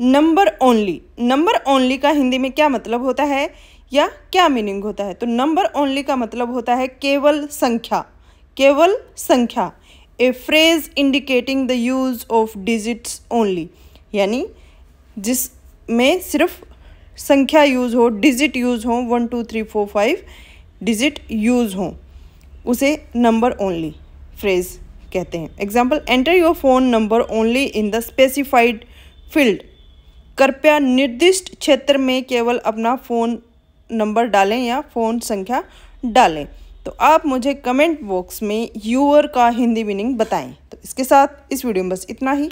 number only number only का हिंदी में क्या मतलब होता है या क्या मीनिंग होता है तो नंबर ओनली का मतलब होता है केवल संख्या केवल संख्या a phrase indicating the use of digits only यानी जिस में सिर्फ संख्या यूज हो डिजिट यूज हो one two three four five digit use हो उसे नंबर ओनली फ्रेज कहते हैं example enter your phone number only in the specified field कृपया निर्दिष्ट क्षेत्र में केवल अपना फ़ोन नंबर डालें या फ़ोन संख्या डालें तो आप मुझे कमेंट बॉक्स में यूअर का हिंदी मीनिंग बताएं तो इसके साथ इस वीडियो में बस इतना ही